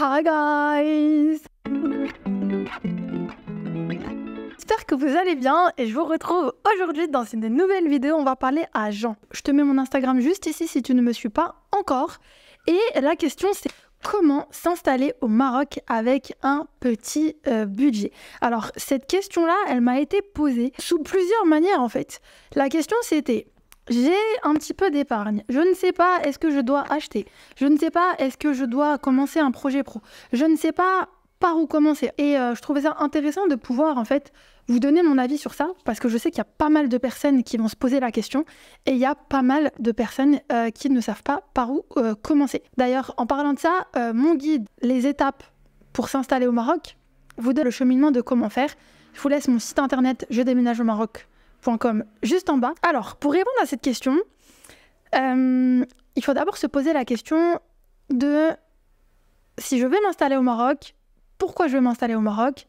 Hi guys J'espère que vous allez bien et je vous retrouve aujourd'hui dans une nouvelle vidéo. On va parler à Jean. Je te mets mon Instagram juste ici si tu ne me suis pas encore. Et la question c'est comment s'installer au Maroc avec un petit euh, budget Alors cette question-là, elle m'a été posée sous plusieurs manières en fait. La question c'était j'ai un petit peu d'épargne. Je ne sais pas est-ce que je dois acheter. Je ne sais pas est-ce que je dois commencer un projet pro. Je ne sais pas par où commencer. Et euh, je trouvais ça intéressant de pouvoir en fait vous donner mon avis sur ça parce que je sais qu'il y a pas mal de personnes qui vont se poser la question et il y a pas mal de personnes euh, qui ne savent pas par où euh, commencer. D'ailleurs, en parlant de ça, mon guide, les étapes pour s'installer au Maroc, vous donne le cheminement de comment faire. Je vous laisse mon site internet je déménage au Maroc juste en bas. Alors, pour répondre à cette question, euh, il faut d'abord se poser la question de si je vais m'installer au Maroc, pourquoi je vais m'installer au Maroc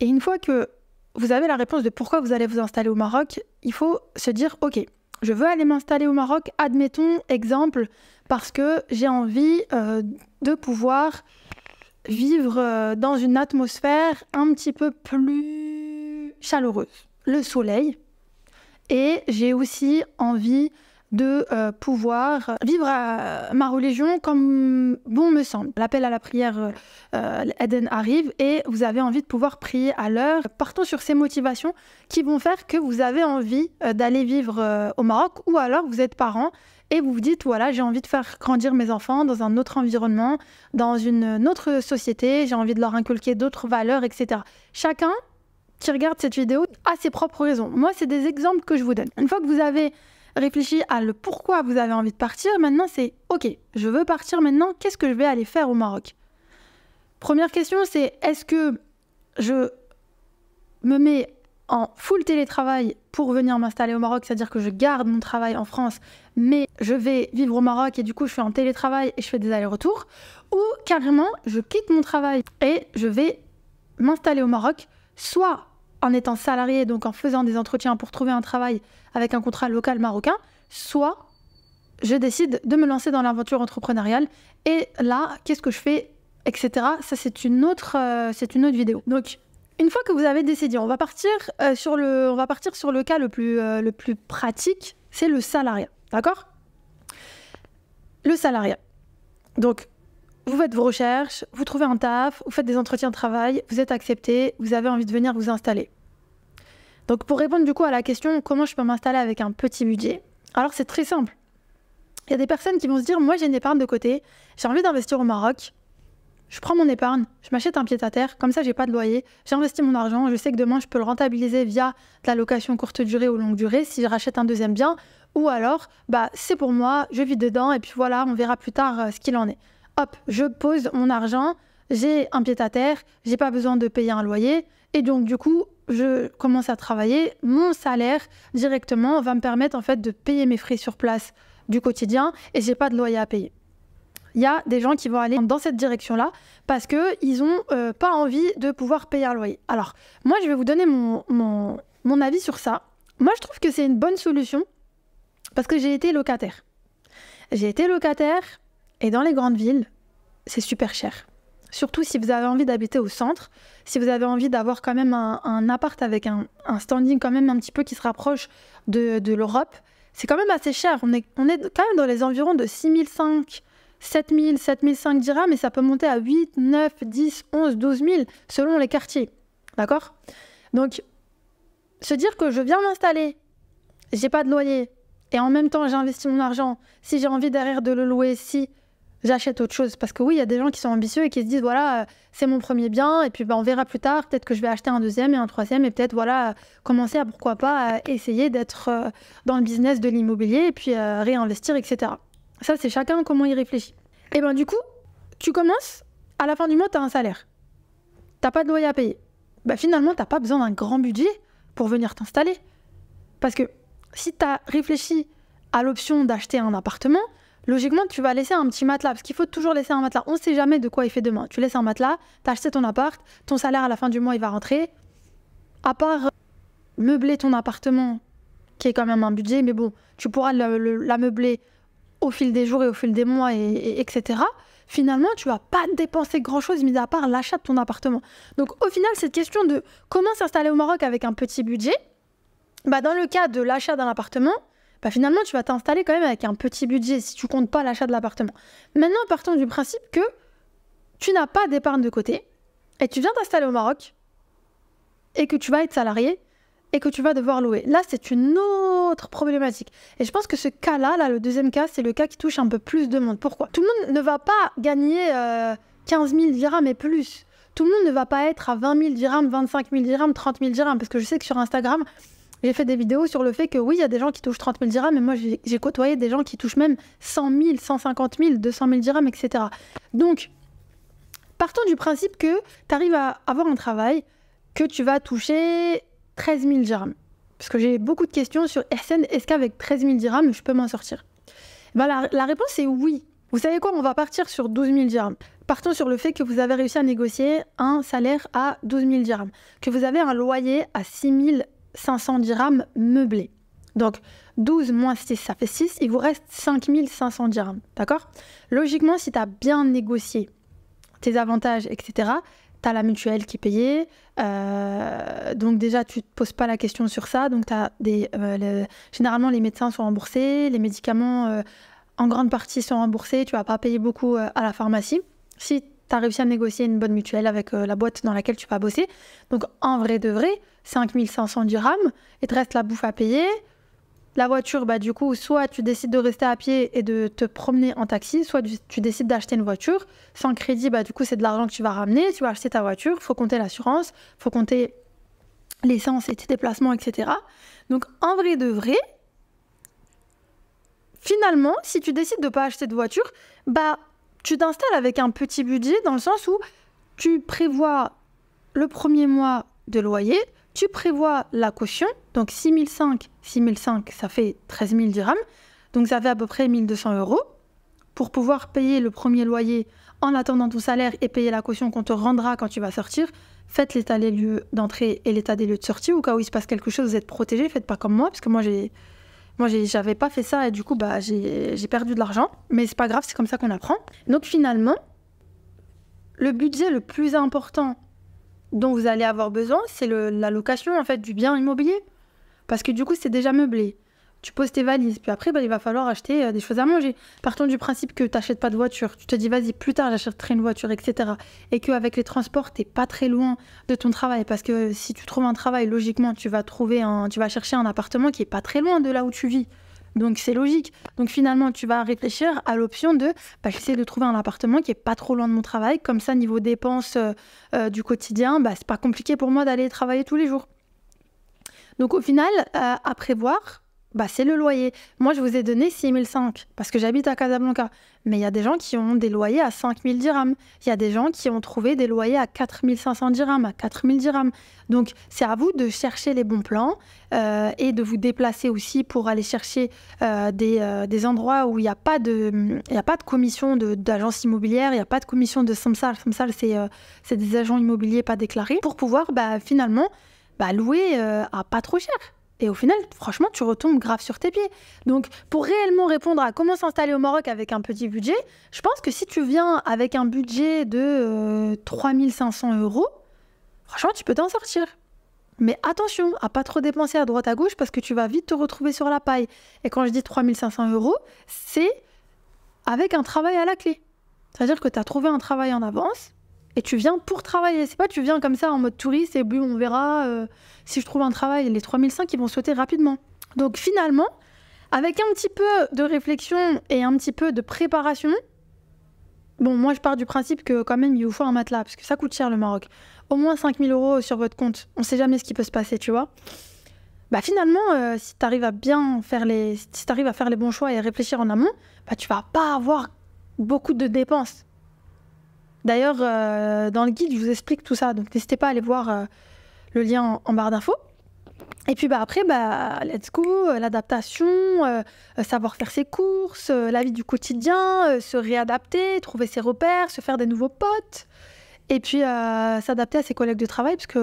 Et une fois que vous avez la réponse de pourquoi vous allez vous installer au Maroc, il faut se dire, ok, je veux aller m'installer au Maroc, admettons, exemple, parce que j'ai envie euh, de pouvoir vivre euh, dans une atmosphère un petit peu plus chaleureuse. Le soleil, et j'ai aussi envie de euh, pouvoir vivre à ma religion comme bon me semble. L'appel à la prière euh, euh, Eden arrive et vous avez envie de pouvoir prier à l'heure. Partons sur ces motivations qui vont faire que vous avez envie d'aller vivre au Maroc ou alors vous êtes parent et vous vous dites voilà j'ai envie de faire grandir mes enfants dans un autre environnement, dans une autre société, j'ai envie de leur inculquer d'autres valeurs, etc. Chacun qui regarde cette vidéo a ses propres raisons. Moi, c'est des exemples que je vous donne. Une fois que vous avez réfléchi à le pourquoi vous avez envie de partir, maintenant c'est OK, je veux partir maintenant, qu'est-ce que je vais aller faire au Maroc Première question, c'est est-ce que je me mets en full télétravail pour venir m'installer au Maroc, c'est-à-dire que je garde mon travail en France, mais je vais vivre au Maroc et du coup je fais en télétravail et je fais des allers-retours, ou carrément je quitte mon travail et je vais m'installer au Maroc, soit en étant salarié, donc en faisant des entretiens pour trouver un travail avec un contrat local marocain, soit je décide de me lancer dans l'aventure entrepreneuriale. Et là, qu'est-ce que je fais, etc. Ça, c'est une autre, euh, c'est une autre vidéo. Donc, une fois que vous avez décidé, on va partir euh, sur le, on va partir sur le cas le plus, euh, le plus pratique, c'est le salariat, d'accord Le salariat. Donc, vous faites vos recherches, vous trouvez un taf, vous faites des entretiens de travail, vous êtes accepté, vous avez envie de venir vous installer. Donc pour répondre du coup à la question comment je peux m'installer avec un petit budget, alors c'est très simple. Il y a des personnes qui vont se dire moi j'ai une épargne de côté, j'ai envie d'investir au Maroc, je prends mon épargne, je m'achète un pied-à-terre, comme ça j'ai pas de loyer, j'ai investi mon argent, je sais que demain je peux le rentabiliser via la location courte durée ou longue durée si je rachète un deuxième bien, ou alors bah c'est pour moi, je vis dedans et puis voilà, on verra plus tard euh, ce qu'il en est je pose mon argent, j'ai un pied à terre, j'ai pas besoin de payer un loyer. Et donc, du coup, je commence à travailler. Mon salaire directement va me permettre en fait de payer mes frais sur place du quotidien et j'ai pas de loyer à payer. Il y a des gens qui vont aller dans cette direction-là parce qu'ils n'ont euh, pas envie de pouvoir payer un loyer. Alors, moi, je vais vous donner mon, mon avis sur ça. Moi, je trouve que c'est une bonne solution parce que j'ai été locataire. J'ai été locataire, et dans les grandes villes, c'est super cher. Surtout si vous avez envie d'habiter au centre, si vous avez envie d'avoir quand même un, appart avec un, standing quand même un petit peu qui se rapproche de, l'Europe, c'est quand même assez cher. On est, on est quand même dans les environs de 6005, 7000, 7005 dirhams, mais ça peut monter à 8, 9, 10, 11, 12 000 selon les quartiers. D'accord Donc, se dire que je viens m'installer, j'ai pas de loyer, et en même temps j'ai investi mon argent, si j'ai envie derrière de le louer, si j'achète autre chose. Parce que oui, il y a des gens qui sont ambitieux et qui se disent, voilà, euh, c'est mon premier bien, et puis ben on verra plus tard, peut-être que je vais acheter un deuxième et un troisième, et peut-être, voilà, euh, commencer à, pourquoi pas, essayer d'être euh, dans le business de l'immobilier, et puis réinvestir, etc. Ça, c'est chacun comment il réfléchit. Et bien du coup, tu commences, à la fin du mois, tu as un salaire. T'as pas de loyer à payer. Bah finalement, t'as pas besoin d'un grand budget pour venir t'installer. Parce que si tu as réfléchi à l'option d'acheter un appartement, logiquement, tu vas laisser un petit matelas, parce qu'il faut toujours laisser un matelas. On ne sait jamais de quoi il fait demain. Tu laisses un matelas, tu as acheté ton appart, ton salaire à la fin du mois, il va rentrer. À part euh, meubler ton appartement, qui est quand même un budget, mais bon, tu pourras la meubler au fil des jours et au fil des mois, et, etc. Finalement, tu vas pas dépenser grand-chose, mis à part l'achat de ton appartement. Donc au final, cette question de comment s'installer au Maroc avec un petit budget, bah, dans le cas de l'achat d'un appartement, bah finalement, tu vas t'installer quand même avec un petit budget si tu comptes pas l'achat de l'appartement. Maintenant, partons du principe que tu n'as pas d'épargne de côté et tu viens t'installer au Maroc et que tu vas être salarié et que tu vas devoir louer. Là, c'est une autre problématique. Et je pense que ce cas-là, là, le deuxième cas, c'est le cas qui touche un peu plus de monde. Pourquoi Tout le monde ne va pas gagner 15 euh, 000 dirhams et plus. Tout le monde ne va pas être à 20 000 dirhams, 25 000 dirhams, 30 000 dirhams, parce que je sais que sur Instagram, j'ai fait des vidéos sur le fait que oui, il y a des gens qui touchent 30 000 dirhams, mais moi j'ai côtoyé des gens qui touchent même 100 000, 150 000, 200 000 dirhams, etc. Donc, partons du principe que tu arrives à avoir un travail, que tu vas toucher 13 000 dirhams. Parce que j'ai beaucoup de questions sur Ehsen, est-ce qu'avec 13 000 dirhams, je peux m'en sortir ben, la, réponse est oui. Vous savez quoi On va partir sur 12 000 dirhams. Partons sur le fait que vous avez réussi à négocier un salaire à 12 000 dirhams, que vous avez un loyer à 6 000 500 dirhams meublés. Donc 12 moins 6, ça fait 6, il vous reste 5500 dirhams, d'accord Logiquement, si tu as bien négocié tes avantages, etc., tu as la mutuelle qui est euh, donc déjà tu ne te poses pas la question sur ça, donc as des, euh, généralement les médecins sont remboursés, les médicaments euh, en grande partie sont remboursés, tu vas pas payer beaucoup à la pharmacie. Si tu as réussi à négocier une bonne mutuelle avec euh, la boîte dans laquelle tu vas bosser. Donc en vrai de vrai, 5500 dirhams, et te reste la bouffe à payer. La voiture, bah, du coup, soit tu décides de rester à pied et de te promener en taxi, soit tu, décides d'acheter une voiture. Sans crédit, bah, du coup, c'est de l'argent que tu vas ramener. Tu vas acheter ta voiture, faut compter l'assurance, faut compter l'essence et tes déplacements, etc. Donc en vrai de vrai, finalement, si tu décides de pas acheter de voiture, bah tu t'installes avec un petit budget dans le sens où tu prévois le premier mois de loyer, tu prévois la caution, donc 6005, 6005, ça fait 13 000 dirhams, donc ça fait à peu près 1200 euros pour pouvoir payer le premier loyer en attendant ton salaire et payer la caution qu'on te rendra quand tu vas sortir. Faites l'état des lieux d'entrée et l'état des lieux de sortie au cas où il se passe quelque chose, vous êtes protégé, faites pas comme moi, parce que moi j'ai moi, j'avais pas fait ça et du coup, bah, j'ai perdu de l'argent. Mais c'est pas grave, c'est comme ça qu'on apprend. Donc finalement, le budget le plus important dont vous allez avoir besoin, c'est la location en fait du bien immobilier. Parce que du coup, c'est déjà meublé tu poses tes valises. Puis après, bah, il va falloir acheter euh, des choses à manger. Partons du principe que tu n'achètes pas de voiture. Tu te dis, vas-y, plus tard, j'achèterai une voiture, etc. Et qu'avec les transports, tu pas très loin de ton travail. Parce que si tu trouves un travail, logiquement, tu vas, trouver un, tu vas chercher un appartement qui est pas très loin de là où tu vis. Donc c'est logique. Donc finalement, tu vas réfléchir à l'option de bah, j'essaie de trouver un appartement qui est pas trop loin de mon travail. Comme ça, niveau dépenses euh, euh, du quotidien, bah, c'est pas compliqué pour moi d'aller travailler tous les jours. Donc au final, à prévoir, bah, c'est le loyer. Moi, je vous ai donné 6005 parce que j'habite à Casablanca. Mais il y a des gens qui ont des loyers à 5000 dirhams. Il y a des gens qui ont trouvé des loyers à 4500 dirhams, à 4000 dirhams. Donc, c'est à vous de chercher les bons plans euh, et de vous déplacer aussi pour aller chercher euh, euh, des, endroits où il n'y a, pas de, y a pas de commission d'agence immobilière, il n'y a pas de commission de SAMSAL. SAMSAL, c'est des agents immobiliers pas déclarés pour pouvoir bah, finalement bah, louer à pas trop cher. Et au final, franchement, tu retombes grave sur tes pieds. Donc, pour réellement répondre à comment s'installer au Maroc avec un petit budget, je pense que si tu viens avec un budget de 3500 euh, euros, franchement, tu peux t'en sortir. Mais attention à pas trop dépenser à droite à gauche parce que tu vas vite te retrouver sur la paille. Et quand je dis 3500 euros, c'est avec un travail à la clé. C'est-à-dire que tu as trouvé un travail en avance, et tu viens pour travailler. C'est pas tu viens comme ça en mode touriste et on verra euh, si je trouve un travail. Les 3005, ils vont sauter rapidement. Donc finalement, avec un petit peu de réflexion et un petit peu de préparation, bon, moi je pars du principe que quand même, il vous faut un matelas, parce que ça coûte cher le Maroc. Au moins 5000 euros sur votre compte. On sait jamais ce qui peut se passer, tu vois. Bah finalement, euh, si tu arrives à bien faire les, si arrives à faire les bons choix et réfléchir en amont, bah tu vas pas avoir beaucoup de dépenses. D'ailleurs, euh, dans le guide, je vous explique tout ça. Donc, n'hésitez pas à aller voir euh, le lien en, barre d'infos. Et puis bah, après, bah, let's go, euh, l'adaptation, savoir faire ses courses, la vie du quotidien, se réadapter, trouver ses repères, se faire des nouveaux potes, et puis s'adapter à ses collègues de travail, parce que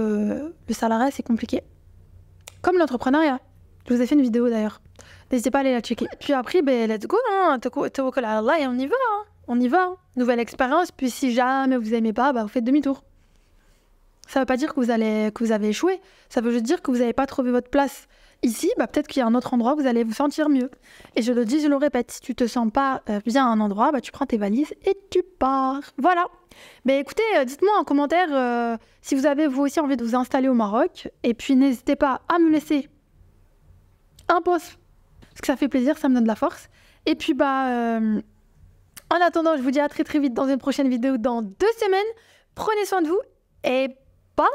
le salariat, c'est compliqué. Comme l'entrepreneuriat. Je vous ai fait une vidéo d'ailleurs. N'hésitez pas à aller la checker. Et Puis après, bah, let's go, hein, ah, et on y va. Hein on y va, hein. nouvelle expérience, puis si jamais vous aimez pas, bah vous faites demi-tour. Ça ne veut pas dire que vous, allez, que vous avez échoué, ça veut juste dire que vous n'avez pas trouvé votre place. Ici, bah peut-être qu'il y a un autre endroit où vous allez vous sentir mieux. Et je le dis, je le répète, si tu te sens pas euh, bien à un endroit, bah tu prends tes valises et tu pars. Voilà. Mais écoutez, euh, dites-moi en commentaire euh, si vous avez vous aussi envie de vous installer au Maroc. Et puis n'hésitez pas à me laisser un post, parce que ça fait plaisir, ça me donne de la force. Et puis bah en attendant, je vous dis à très très vite dans une prochaine vidéo dans deux semaines. Prenez soin de vous et bye